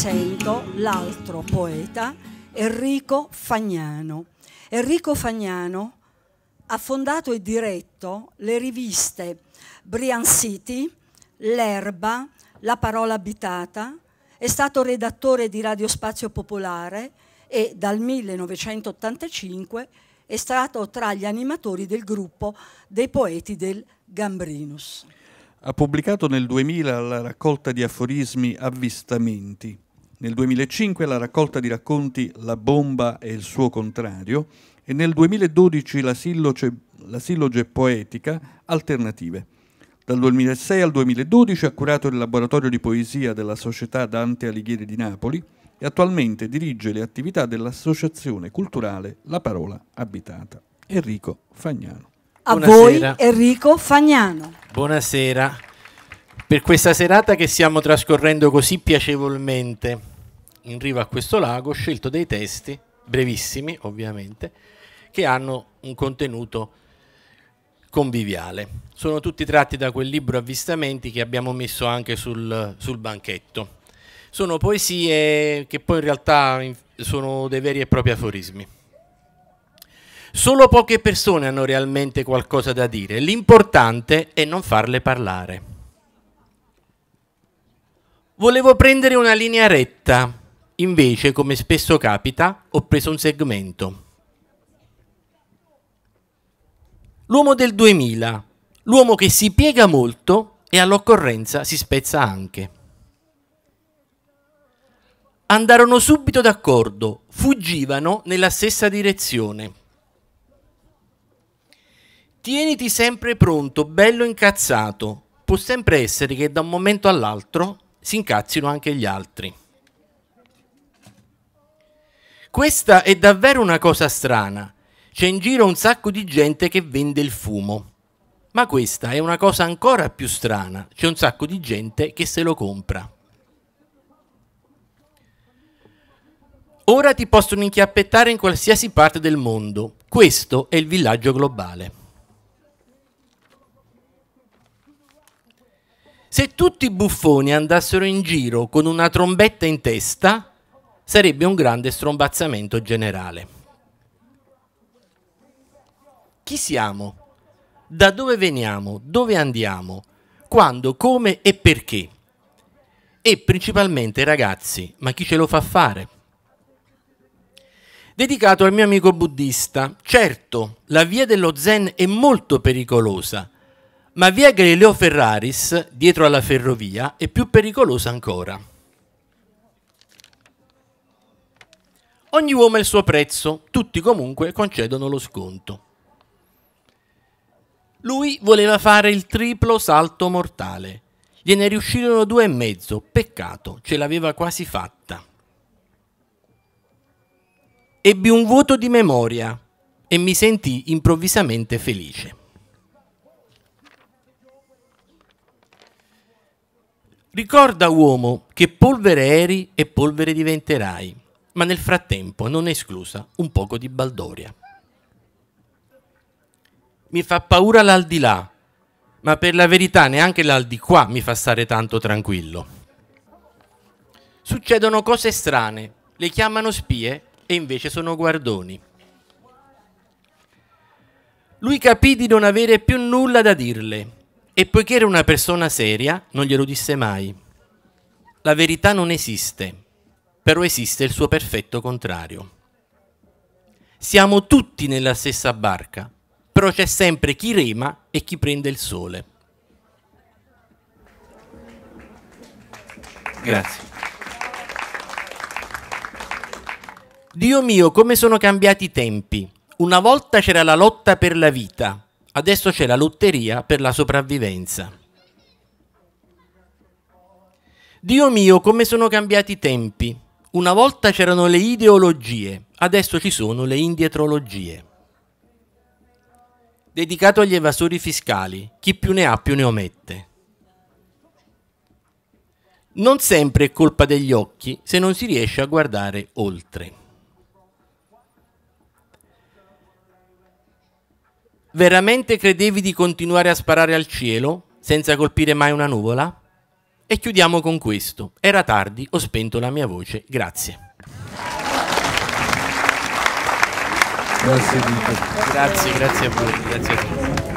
presento l'altro poeta Enrico Fagnano. Enrico Fagnano ha fondato e diretto le riviste Brian City, L'Erba, La Parola Abitata, è stato redattore di Radio Spazio Popolare e dal 1985 è stato tra gli animatori del gruppo dei poeti del Gambrinus. Ha pubblicato nel 2000 la raccolta di aforismi Avvistamenti nel 2005 la raccolta di racconti La bomba e il suo contrario e nel 2012 la silloge, la silloge poetica Alternative. Dal 2006 al 2012 ha curato il laboratorio di poesia della Società Dante Alighieri di Napoli e attualmente dirige le attività dell'associazione culturale La Parola Abitata. Enrico Fagnano. A Buonasera. voi Enrico Fagnano. Buonasera. Per questa serata che stiamo trascorrendo così piacevolmente in riva a questo lago ho scelto dei testi, brevissimi ovviamente, che hanno un contenuto conviviale. Sono tutti tratti da quel libro Avvistamenti che abbiamo messo anche sul, sul banchetto. Sono poesie che poi in realtà sono dei veri e propri aforismi. Solo poche persone hanno realmente qualcosa da dire, l'importante è non farle parlare. Volevo prendere una linea retta, Invece, come spesso capita, ho preso un segmento. L'uomo del 2000, l'uomo che si piega molto e all'occorrenza si spezza anche. Andarono subito d'accordo, fuggivano nella stessa direzione. Tieniti sempre pronto, bello incazzato. Può sempre essere che da un momento all'altro si incazzino anche gli altri. Questa è davvero una cosa strana. C'è in giro un sacco di gente che vende il fumo. Ma questa è una cosa ancora più strana. C'è un sacco di gente che se lo compra. Ora ti possono inchiappettare in qualsiasi parte del mondo. Questo è il villaggio globale. Se tutti i buffoni andassero in giro con una trombetta in testa, sarebbe un grande strombazzamento generale. Chi siamo? Da dove veniamo? Dove andiamo? Quando, come e perché? E principalmente ragazzi, ma chi ce lo fa fare? Dedicato al mio amico buddista, certo, la via dello zen è molto pericolosa, ma via Galileo Ferraris, dietro alla ferrovia, è più pericolosa ancora. Ogni uomo ha il suo prezzo, tutti comunque concedono lo sconto. Lui voleva fare il triplo salto mortale. Gliene riuscirono due e mezzo, peccato, ce l'aveva quasi fatta. Ebbi un vuoto di memoria e mi sentì improvvisamente felice. Ricorda, uomo, che polvere eri e polvere diventerai ma nel frattempo non è esclusa un poco di baldoria. Mi fa paura l'aldilà, ma per la verità neanche l'aldiquà mi fa stare tanto tranquillo. Succedono cose strane, le chiamano spie e invece sono guardoni. Lui capì di non avere più nulla da dirle e poiché era una persona seria non glielo disse mai. La verità non esiste però esiste il suo perfetto contrario. Siamo tutti nella stessa barca, però c'è sempre chi rema e chi prende il sole. Grazie. Dio mio, come sono cambiati i tempi. Una volta c'era la lotta per la vita, adesso c'è la lotteria per la sopravvivenza. Dio mio, come sono cambiati i tempi. Una volta c'erano le ideologie, adesso ci sono le indietrologie. Dedicato agli evasori fiscali, chi più ne ha più ne omette. Non sempre è colpa degli occhi se non si riesce a guardare oltre. Veramente credevi di continuare a sparare al cielo senza colpire mai una nuvola? E chiudiamo con questo. Era tardi, ho spento la mia voce. Grazie. Grazie, grazie, a voi, grazie a tutti.